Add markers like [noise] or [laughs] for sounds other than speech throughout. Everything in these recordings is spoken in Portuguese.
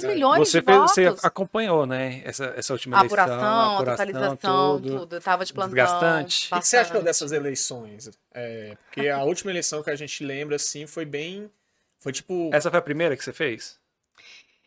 2 é. milhões você de fez, votos. Você acompanhou, né? Essa, essa última a eleição. Apuração, apuração totalização, tudo. tudo. tava de plantão. Desgastante. O que você achou dessas eleições? É, porque a última eleição que a gente lembra, assim, foi bem... Foi tipo... Essa foi a primeira que você fez?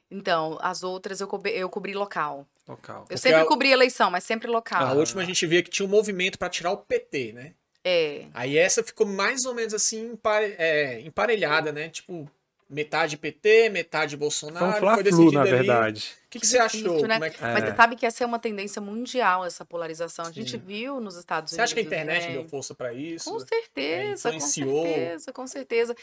Então, as outras eu cobri, eu cobri local. Local. Eu Porque sempre a... cobri eleição, mas sempre local. A última a gente via que tinha um movimento para tirar o PT, né? É. Aí essa ficou mais ou menos assim empare... é, emparelhada, né? Tipo, metade PT, metade Bolsonaro. Foi, um foi decidido na verdade. O que, que, você achou? Isso, né? é que... é. Mas você sabe que essa é uma tendência mundial, essa polarização. A gente viu nos Estados Unidos. Você acha que a internet né? deu força para isso? Com certeza, é, com certeza, com certeza.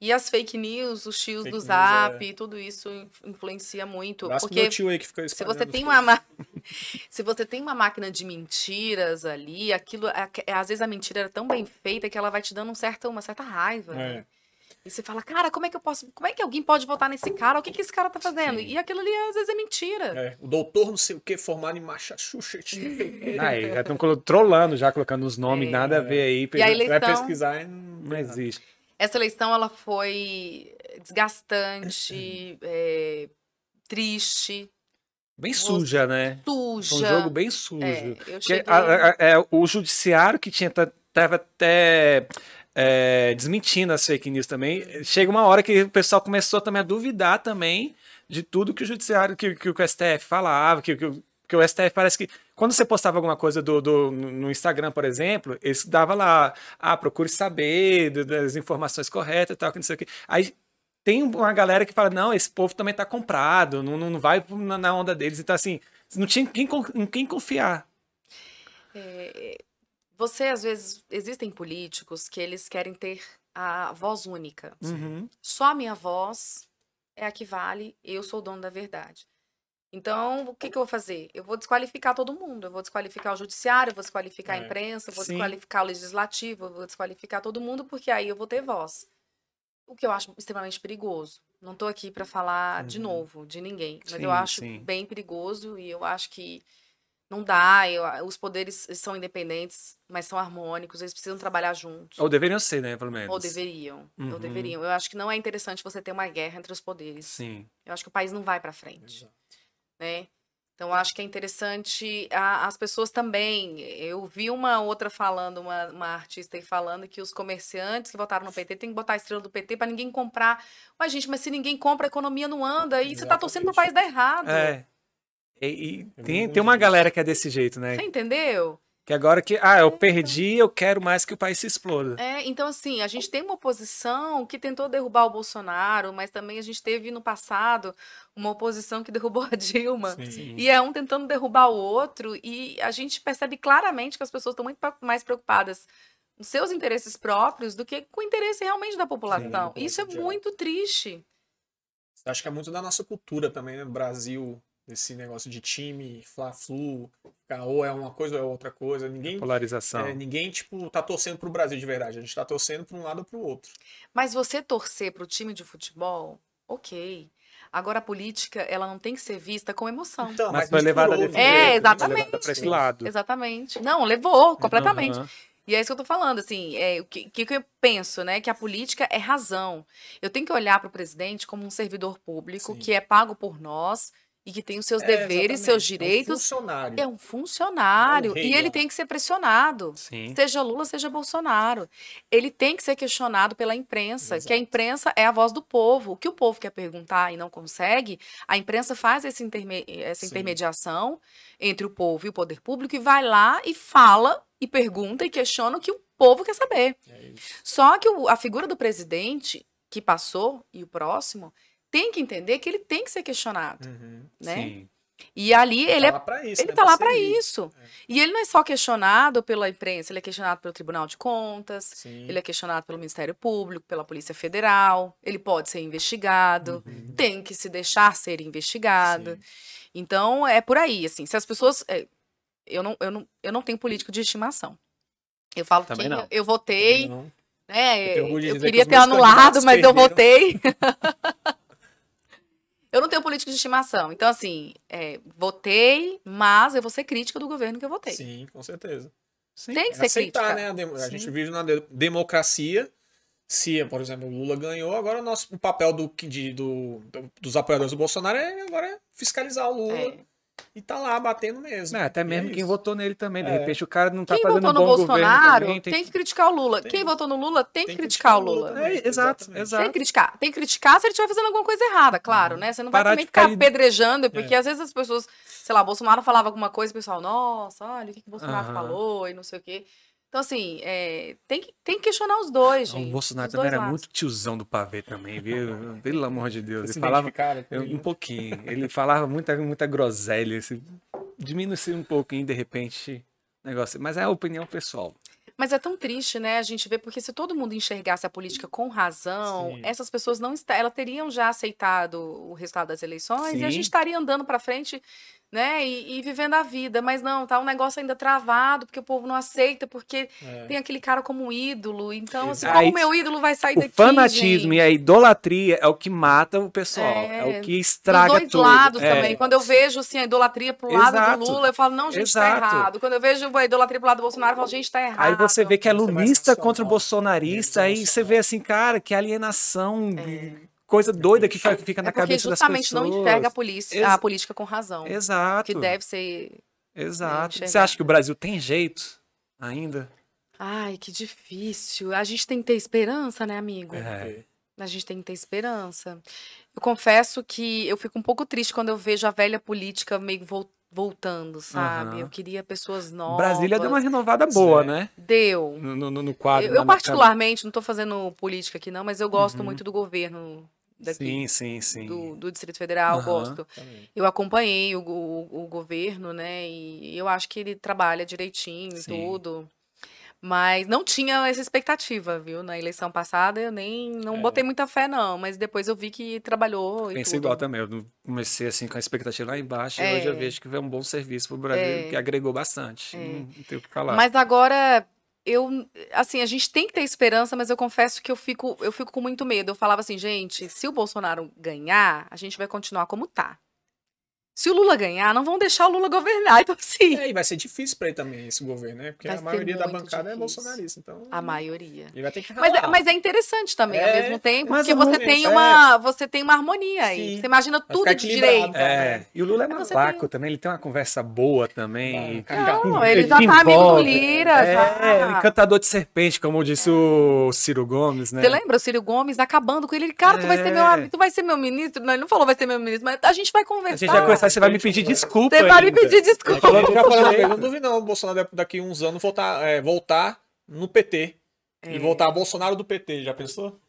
E as fake news, os tios fake do Zap, news, é... tudo isso influencia muito. Mas porque tio aí que fica se você tem uma ma... [laughs] se você tem uma máquina de mentiras ali, aquilo às vezes a mentira era tão bem feita que ela vai te dando um certo, uma certa raiva. É. Né? E você fala, cara, como é que eu posso. Como é que alguém pode votar nesse cara? O que, que esse cara tá fazendo? Sim. E aquilo ali às vezes é mentira. É, o doutor não sei o que formado em Massachusetts. aí, [laughs] ah, é, já estão trolando, já colocando os nomes, é. nada a ver aí. E a eleição, vai pesquisar e não, não existe. Essa eleição ela foi desgastante, [clears throat] é, triste. Bem suja, né? Suja. um jogo bem sujo. É, a, a, a, é, o judiciário que tinha tava até é, desmentindo as fake news também. Chega uma hora que o pessoal começou também a duvidar também de tudo que o judiciário, que, que o STF falava, que, que, que, o STF parece que. Quando você postava alguma coisa do, do, no Instagram, por exemplo, eles dava lá, ah, procure saber das informações corretas e tal, que não sei o que. Aí tem uma galera que fala, não, esse povo também tá comprado, não, não, vai na, onda deles. Então, assim, não tinha em quem, em quem confiar. É, é você, às vezes, existem políticos que eles querem ter a voz única. Uhum. Só a minha voz é a que vale, eu sou o dono da verdade. Então, o que, que, eu vou fazer? Eu vou desqualificar todo mundo. Eu vou desqualificar o judiciário, eu vou desqualificar é. a imprensa, eu vou Sim. desqualificar o legislativo, eu vou desqualificar todo mundo, porque aí eu vou ter voz. O que eu acho extremamente perigoso. Não estou aqui para falar uhum. de novo de ninguém, mas sim, eu acho sim. bem perigoso e eu acho que não dá, eu, os poderes são independentes, mas são harmônicos, eles precisam trabalhar juntos. Ou deveriam ser, né, pelo menos. Ou deveriam, uhum. ou deveriam. Eu acho que não é interessante você ter uma guerra entre os poderes. Sim. Eu acho que o país não vai para frente, Exato. né? Então, acho que é interessante a, as pessoas também. Eu vi uma outra falando, uma, uma artista aí falando que os comerciantes que votaram no PT tem que botar a estrela do PT para ninguém comprar. Mas, gente, mas se ninguém compra, a economia não anda. E tá Exatamente. você está torcendo para o país dar errado. É. E, e é tem, tem uma galera que é desse jeito, né? Você entendeu? Que agora que, ah, eu então. perdi, eu quero mais que o país se exploda. É, então assim, a gente tem uma oposição que tentou derrubar o Bolsonaro, mas também a gente teve no passado uma oposição que [laughs] derrubou a Dilma. Sim. E é um tentando derrubar o outro, e a gente percebe claramente que as pessoas estão muito mais preocupadas com seus interesses próprios do que com o interesse realmente da população. Sim, Isso é muito triste. Acho que é muito da nossa cultura também, né? No Brasil, desse negócio de time, fla-flu, ou é uma coisa ou é outra coisa. Ninguém, polarização. É, ninguém, tipo, tá torcendo pro Brasil de verdade. A gente tá torcendo para um lado ou pro outro. Mas você torcer pro time de futebol, ok. Agora a política, ela não tem que ser vista com emoção. Então, mas, mas foi levada a É, exatamente. Para esse lado. Exatamente. Não, levou completamente. Uhum. E é isso que eu tô falando, assim, é, o que, que eu penso, né? Que a política é razão. Eu tenho que olhar para o presidente como um servidor público Sim. que é pago por nós, e que tem os seus é, deveres, seus é direitos. É, é um funcionário. É um funcionário. É um e ele tem que ser pressionado. Sim. Seja Lula, seja Bolsonaro. Ele tem que ser questionado pela imprensa, Exato. que a imprensa é a voz do povo. O que o povo quer perguntar e não consegue, a imprensa faz esse interme essa Sim. intermediação entre o povo e o poder público e vai lá e fala e pergunta e questiona o que o povo quer saber. É Só que o, a figura do presidente que passou e o próximo tem que entender que ele tem que ser questionado, uhum, né? Sim. E ali ele, tá ele tá é, lá isso, ele né? tá lá para isso. É. E ele não é só questionado pela imprensa, ele é questionado pelo Tribunal de Contas, Sim. ele é questionado pelo Ministério Público, pela Polícia Federal, ele pode ser investigado, uhum. tem que se deixar ser investigado. Sim. Então é por aí, assim, se as pessoas é, eu não, eu não, eu não tenho político de estimação. Eu falo Também que não. eu votei, né? eu eu queria que ter anulado, mas perderam. eu votei. [laughs] de estimação. Então, assim, é, votei, mas eu vou ser crítica do governo que eu votei. Sim, com certeza. Sim, Tem que é ser aceitar, crítica. Né, a, a gente vive na de democracia. Se, por exemplo, o Lula ganhou, agora o, nosso, o papel do, de, do, dos apoiadores do Bolsonaro é agora é fiscalizar o Lula. É e tá lá batendo mesmo. até é mesmo é quem votou nele também. De é. repente o cara não tá quem fazendo votou no bom Bolsonaro tem... tem... que criticar o Lula. Tem... Quem votou no Lula tem, tem que criticar, o Lula. Lula é, exato, exato. Tem que criticar. Tem que criticar se ele estiver fazendo alguma coisa errada, claro, uhum. né? Você não Parar vai também ficar apedrejando, porque é. às vezes as pessoas, sei lá, Bolsonaro falava alguma coisa e o pessoal, nossa, olha o que, que Bolsonaro uhum. falou e não sei o quê. Então, assim, é, tem, que, tem que questionar os dois, então, gente. O Bolsonaro também era lados. muito tiozão do pavê também, viu? [laughs] Pelo amor de Deus. ele falava né, um né? pouquinho. Ele falava muita, muita groselha. Assim, diminuiu um pouquinho, de repente, negócio. Mas é a opinião pessoal. Mas é tão triste, né? A gente vê, porque se todo mundo enxergasse a política com razão, Sim. essas pessoas não está, elas teriam já aceitado o resultado das eleições Sim. e a gente estaria andando para frente né? E, e, vivendo a vida. Mas não, tá um negócio ainda travado, porque o povo não aceita, porque é. tem aquele cara como ídolo. Então, assim, como meu ídolo vai sair o daqui? O fanatismo gente? e a idolatria é o que mata o pessoal, é, é o que estraga Os dois tudo. lados é. também. Quando eu vejo, assim, a idolatria pro lado Exato. do Lula, eu falo, não, gente, tá Exato. tá errado. Quando eu vejo a idolatria pro lado do Bolsonaro, eu falo, gente, tá errado. Aí você vê que é lunista contra o bolsonarista, aí você vê assim, cara, que alienação... É coisa é doida que fica na é cabeça das pessoas. justamente não enxerga a, polícia, a política com razão. Exato. Que deve ser... Né, Exato. Você acha que o Brasil tem jeito ainda? Ai, que difícil. A gente tem que ter esperança, né, amigo? É. A gente tem que ter esperança. Eu confesso que eu fico um pouco triste quando eu vejo a velha política meio voltando, sabe? Uhum. Eu queria pessoas novas. Brasília deu uma renovada boa, Sim. É. né? Deu. No, no, no quadro. Eu, né, eu particularmente, não estou fazendo política aqui não, mas eu gosto uhum. muito do governo daqui, sim, sim, sim. Do, do, Distrito Federal, uhum, gosto. Também. Eu acompanhei o, o, o, governo, né? E eu acho que ele trabalha direitinho e tudo. Mas não tinha essa expectativa, viu? Na eleição passada eu nem não é. botei muita fé, não. Mas depois eu vi que trabalhou. E Pensei tudo. igual também. Eu comecei assim com a expectativa lá embaixo é. e hoje eu é. vejo que foi é um bom serviço para o Brasil, é. que agregou bastante. É. Não, não o que falar. Mas agora eu, assim, a gente tem que ter esperança, mas eu confesso que eu fico, eu fico com muito medo. Eu falava assim, gente, se o Bolsonaro ganhar, a gente vai continuar como tá. Se o Lula ganhar, não vão deixar o Lula governar. [laughs] Então, sim. É, e vai ser difícil para ele também esse governo, né? Porque a maioria da bancada é difícil. é bolsonarista. Então, a maioria. Ele vai ter que ralar. mas, é, mas é interessante também, é, ao mesmo tempo, porque você tem, é. uma, você tem uma harmonia aí. Você imagina vai tudo de direito. É. Né? E o Lula é malaco tem... também, ele tem uma conversa boa também. Não, não ele, já tá amigo do Lira. É, encantador de serpente, como disse o Ciro Gomes, né? Você lembra o Ciro Gomes acabando com ele? Cara, tu vai ser meu é. tu vai ser meu ministro. Não, ele não falou vai ser meu ministro, mas a gente vai conversar. A gente vai conversar passar, você vai me pedir desculpa. Você vai me pedir desculpa. Eu não duvido, não, o Bolsonaro daqui uns anos voltar, é, voltar no PT. É. E voltar Bolsonaro do PT, já pensou?